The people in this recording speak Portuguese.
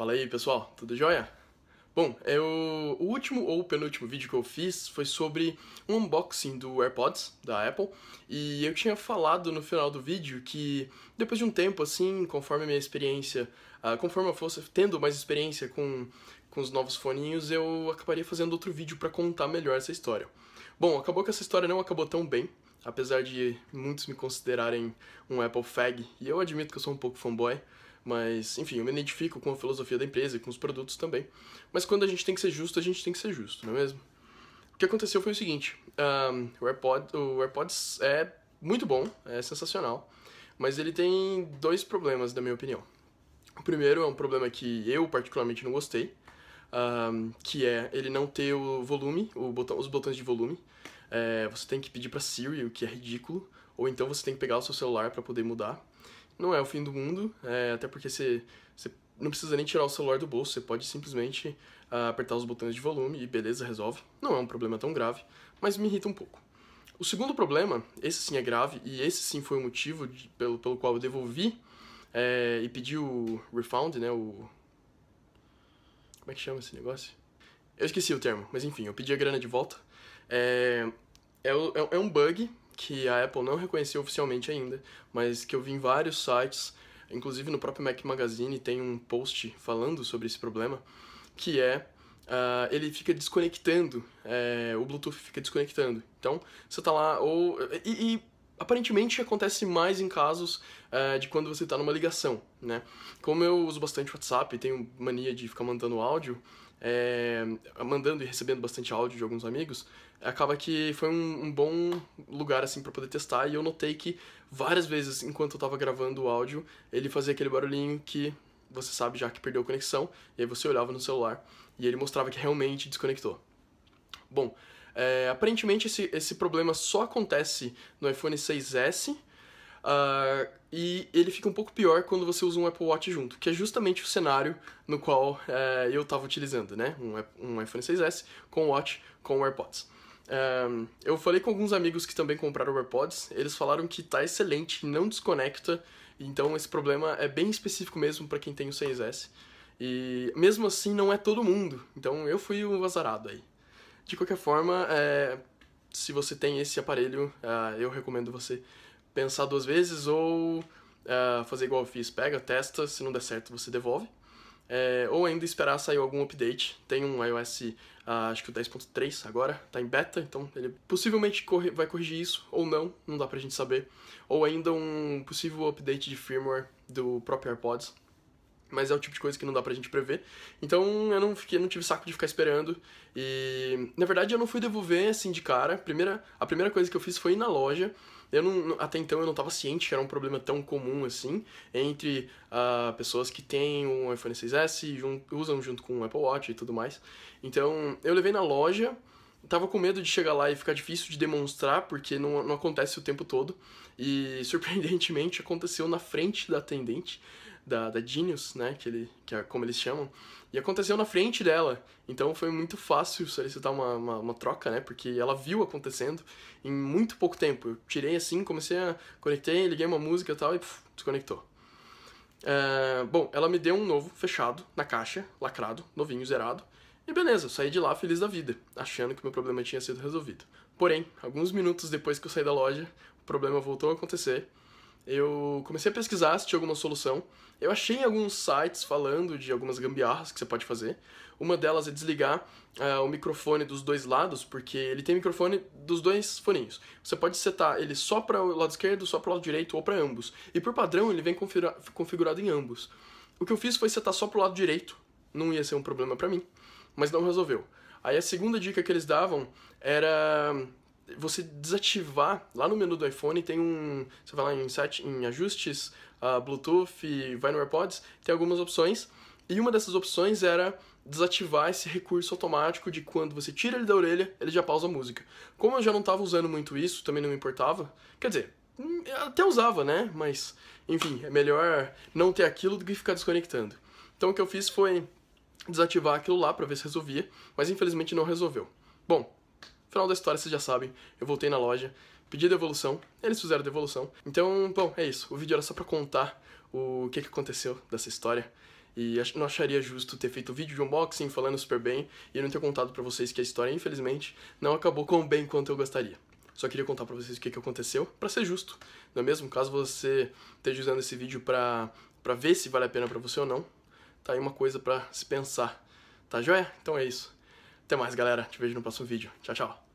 Fala aí, pessoal, tudo jóia? Bom, eu, é, o último ou penúltimo vídeo que eu fiz foi sobre um unboxing do AirPods da Apple e eu tinha falado no final do vídeo que depois de um tempo, assim, conforme a minha experiência, uh, conforme eu fosse tendo mais experiência com, com os novos foninhos, eu acabaria fazendo outro vídeo para contar melhor essa história. Bom, acabou que essa história não acabou tão bem, apesar de muitos me considerarem um Apple fag e eu admito que eu sou um pouco fanboy. Mas, enfim, eu me identifico com a filosofia da empresa e com os produtos também. Mas quando a gente tem que ser justo, a gente tem que ser justo, não é mesmo? O que aconteceu foi o seguinte: um, o, AirPod, o AirPods é muito bom, é sensacional, mas ele tem dois problemas, na minha opinião. O primeiro é um problema que eu particularmente não gostei, um, que é ele não ter o volume, o botão, os botões de volume. É, você tem que pedir para Siri, o que é ridículo, ou então você tem que pegar o seu celular para poder mudar não é o fim do mundo, é, até porque você, você não precisa nem tirar o celular do bolso, você pode simplesmente uh, apertar os botões de volume e beleza, resolve. Não é um problema tão grave, mas me irrita um pouco. O segundo problema, esse sim é grave, e esse sim foi o motivo de, pelo, pelo qual eu devolvi é, e pedi o refund, né, o... Como é que chama esse negócio? Eu esqueci o termo, mas enfim, eu pedi a grana de volta. É, é, é um bug que a Apple não reconheceu oficialmente ainda, mas que eu vi em vários sites, inclusive no próprio Mac Magazine tem um post falando sobre esse problema, que é Uh, ele fica desconectando, é, o Bluetooth fica desconectando. Então, você tá lá ou... E, e aparentemente acontece mais em casos uh, de quando você tá numa ligação, né? Como eu uso bastante WhatsApp e tenho mania de ficar mandando áudio, é, mandando e recebendo bastante áudio de alguns amigos, acaba que foi um, um bom lugar assim para poder testar e eu notei que várias vezes enquanto eu estava gravando o áudio ele fazia aquele barulhinho que você sabe já que perdeu a conexão e aí você olhava no celular e ele mostrava que realmente desconectou. Bom, é, aparentemente esse, esse problema só acontece no iPhone 6S. Uh, e ele fica um pouco pior quando você usa um Apple Watch junto, que é justamente o cenário no qual é, eu estava utilizando, né? Um, um, iPhone 6S com Watch com AirPods. Eh, eu falei com alguns amigos que também compraram AirPods, eles falaram que tá excelente, não desconecta, então esse problema é bem específico mesmo para quem tem o 6S. E mesmo assim não é todo mundo, então eu fui o azarado aí. De qualquer forma, é, se você tem esse aparelho, é, eu recomendo você pensar duas vezes ou uh, fazer igual eu fiz, pega, testa, se não der certo você devolve. É, ou ainda esperar sair algum update. Tem um iOS, uh, acho que o 10.3 agora, tá em beta, então ele possivelmente corre, vai corrigir isso, ou não, não dá pra gente saber. Ou ainda um possível update de firmware do próprio AirPods. Mas é o tipo de coisa que não dá pra gente prever. Então eu não fiquei, não tive saco de ficar esperando. E na verdade eu não fui devolver assim de cara. Primeira, a primeira coisa que eu fiz foi ir na loja eu não, até então eu não estava ciente que era um problema tão comum assim entre uh, pessoas que têm um iPhone 6S, jun, usam junto com o um Apple Watch e tudo mais. Então eu levei na loja, tava com medo de chegar lá e ficar difícil de demonstrar, porque não, não acontece o tempo todo. E surpreendentemente aconteceu na frente da atendente da, da Genius, né, que, ele, que é como eles chamam, e aconteceu na frente dela. Então foi muito fácil solicitar uma, uma, uma, troca, né, porque ela viu acontecendo em muito pouco tempo. Eu tirei assim, comecei a... conectei, liguei uma música e tal, e puf, desconectou. É, bom, ela me deu um novo fechado na caixa, lacrado, novinho, zerado. E beleza, saí de lá feliz da vida, achando que meu problema tinha sido resolvido. Porém, alguns minutos depois que eu saí da loja, o problema voltou a acontecer eu comecei a pesquisar se tinha alguma solução. Eu achei alguns sites falando de algumas gambiarras que você pode fazer. Uma delas é desligar uh, o microfone dos dois lados, porque ele tem microfone dos dois foninhos. Você pode setar ele só para o lado esquerdo, só para o lado direito ou para ambos. E por padrão ele vem configura configurado em ambos. O que eu fiz foi setar só para o lado direito. Não ia ser um problema para mim, mas não resolveu. Aí a segunda dica que eles davam era você desativar, lá no menu do iPhone tem um, você vai lá em, set, em ajustes, uh, Bluetooth, vai no AirPods, tem algumas opções, e uma dessas opções era desativar esse recurso automático de quando você tira ele da orelha, ele já pausa a música. Como eu já não estava usando muito isso, também não me importava, quer dizer, hum, até usava, né? Mas, enfim, é melhor não ter aquilo do que ficar desconectando. Então o que eu fiz foi desativar aquilo lá para ver se resolvia, mas infelizmente não resolveu. Bom, Final da história vocês já sabem, eu voltei na loja, pedi devolução, eles fizeram devolução. Então, bom, é isso. O vídeo era só pra contar o que, que aconteceu dessa história. E não acharia justo ter feito o vídeo de unboxing falando super bem e não ter contado pra vocês que a história, infelizmente, não acabou tão bem quanto eu gostaria. Só queria contar pra vocês o que, que aconteceu, pra ser justo, não é mesmo? Caso você esteja usando esse vídeo pra, pra ver se vale a pena pra você ou não, tá aí uma coisa pra se pensar, tá joia? Então é isso. Até mais, galera. Te vejo no próximo vídeo. Tchau, tchau.